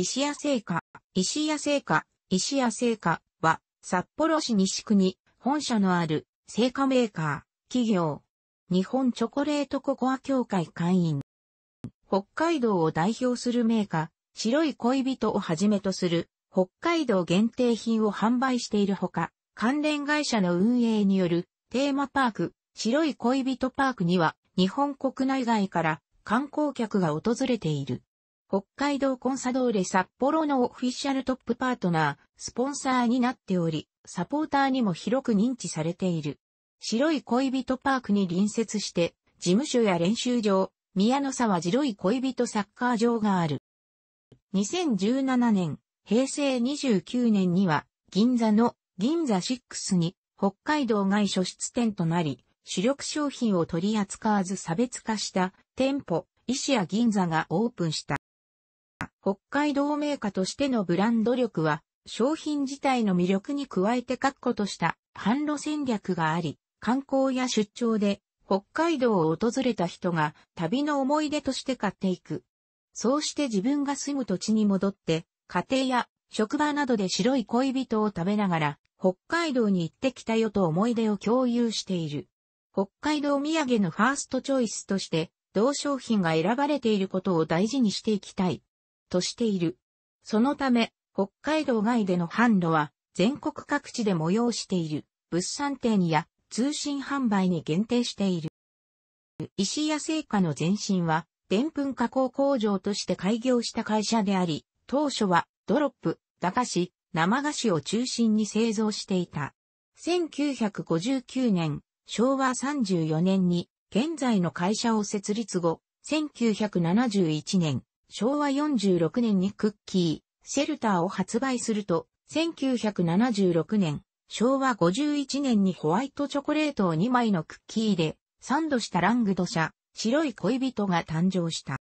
石屋製菓、石屋製菓、石屋製菓は、札幌市西区に本社のある製菓メーカー、企業、日本チョコレートココア協会会員。北海道を代表するメーカー、白い恋人をはじめとする、北海道限定品を販売しているほか、関連会社の運営によるテーマパーク、白い恋人パークには、日本国内外から観光客が訪れている。北海道コンサドーレ札幌のオフィシャルトップパートナー、スポンサーになっており、サポーターにも広く認知されている。白い恋人パークに隣接して、事務所や練習場、宮の沢白い恋人サッカー場がある。2017年、平成29年には、銀座の銀座6に北海道外初出店となり、主力商品を取り扱わず差別化した店舗、石屋銀座がオープンした。北海道メーカーとしてのブランド力は、商品自体の魅力に加えて確固とした販路戦略があり、観光や出張で北海道を訪れた人が旅の思い出として買っていく。そうして自分が住む土地に戻って、家庭や職場などで白い恋人を食べながら、北海道に行ってきたよと思い出を共有している。北海道土産のファーストチョイスとして、同商品が選ばれていることを大事にしていきたい。としている。そのため、北海道外での販路は全国各地で催している物産展や通信販売に限定している。石屋製菓の前身は、でんぷん加工工場として開業した会社であり、当初はドロップ、駄菓子、生菓子を中心に製造していた。1959年、昭和34年に現在の会社を設立後、1971年、昭和46年にクッキー、シェルターを発売すると、1976年、昭和51年にホワイトチョコレートを2枚のクッキーで、サンドしたラングド社、白い恋人が誕生した。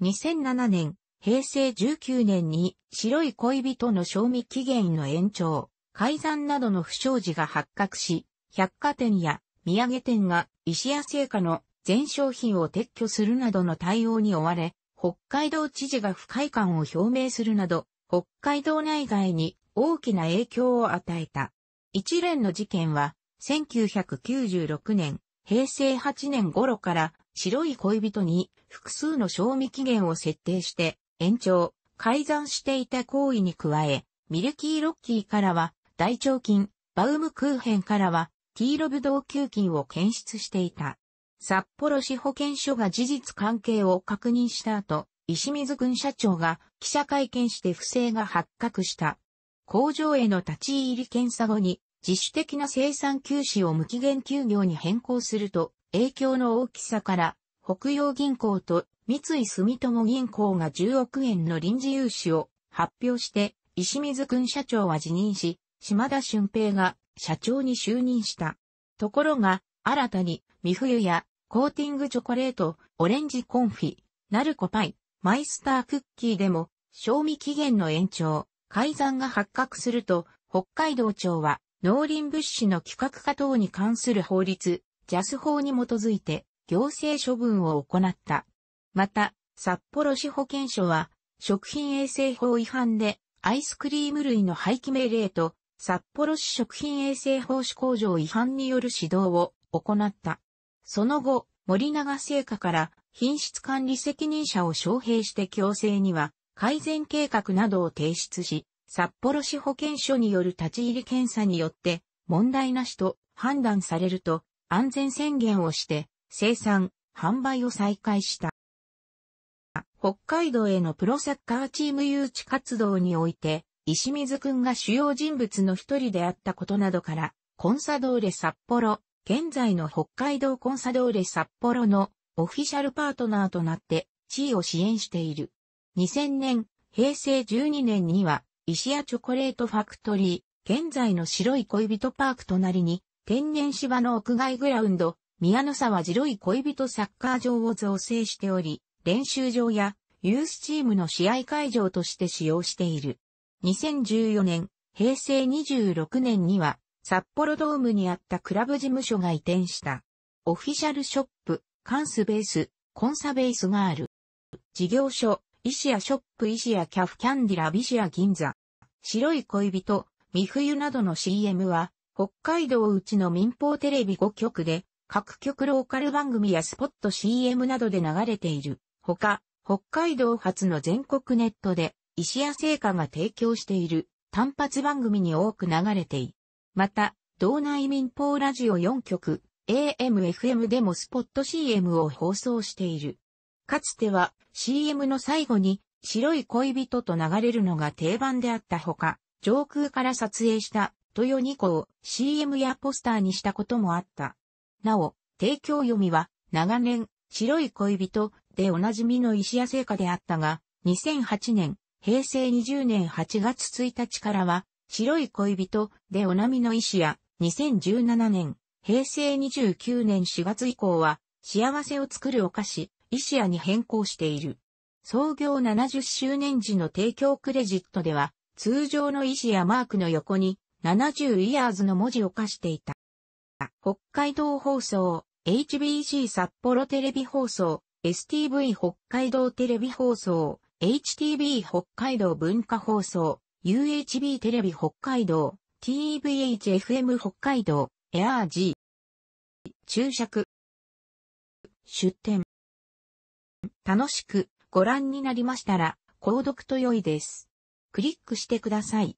2007年、平成19年に白い恋人の賞味期限の延長、改ざんなどの不祥事が発覚し、百貨店や土産店が石屋製菓の全商品を撤去するなどの対応に追われ、北海道知事が不快感を表明するなど、北海道内外に大きな影響を与えた。一連の事件は、1996年、平成8年頃から白い恋人に複数の賞味期限を設定して延長、改ざんしていた行為に加え、ミルキーロッキーからは大腸菌、バウムクーヘンからはティーロブドウ球菌を検出していた。札幌市保健所が事実関係を確認した後、石水郡社長が記者会見して不正が発覚した。工場への立ち入り検査後に自主的な生産休止を無期限休業に変更すると影響の大きさから北洋銀行と三井住友銀行が10億円の臨時融資を発表して石水君社長は辞任し島田俊平が社長に就任した。ところが新たに、ミフユや、コーティングチョコレート、オレンジコンフィ、ナルコパイ、マイスタークッキーでも、賞味期限の延長、改ざんが発覚すると、北海道庁は、農林物資の規格化等に関する法律、ジャス法に基づいて、行政処分を行った。また、札幌市保健所は、食品衛生法違反で、アイスクリーム類の廃棄命令と、札幌市食品衛生法施行上違反による指導を行った。その後、森永製菓から品質管理責任者を招聘して強制には改善計画などを提出し、札幌市保健所による立ち入り検査によって問題なしと判断されると安全宣言をして生産、販売を再開した。北海道へのプロサッカーチーム誘致活動において、石水くんが主要人物の一人であったことなどから、コンサドーレ札幌現在の北海道コンサドーレ札幌のオフィシャルパートナーとなって地位を支援している。2000年、平成12年には石屋チョコレートファクトリー、現在の白い恋人パーク隣に天然芝の屋外グラウンド、宮の沢白い恋人サッカー場を造成しており、練習場やユースチームの試合会場として使用している。2014年、平成26年には、札幌ドームにあったクラブ事務所が移転した。オフィシャルショップ、カンスベース、コンサベースがある。事業所、イシアショップイシアキャフキャンディラビシア銀座。白い恋人、美冬などの CM は、北海道うちの民放テレビ5局で、各局ローカル番組やスポット CM などで流れている。ほか、北海道発の全国ネットで、石屋製菓が提供している単発番組に多く流れていまた、道内民放ラジオ4局、AM-FM でもスポット CM を放送している。かつては CM の最後に白い恋人と流れるのが定番であったほか、上空から撮影した豊2個を CM やポスターにしたこともあった。なお、提供読みは長年白い恋人でおなじみの石屋製菓であったが、2008年、平成20年8月1日からは白い恋人、でおなみの医師や、2017年、平成29年4月以降は、幸せを作るお菓子、医師やに変更している。創業70周年時の提供クレジットでは、通常の医師やマークの横に、70イヤーズの文字を貸していた。北海道放送、HBC 札幌テレビ放送、STV 北海道テレビ放送、HTB 北海道文化放送、UHB テレビ北海道、TVHFM 北海道、エアー G。注釈。出展。楽しくご覧になりましたら、購読と良いです。クリックしてください。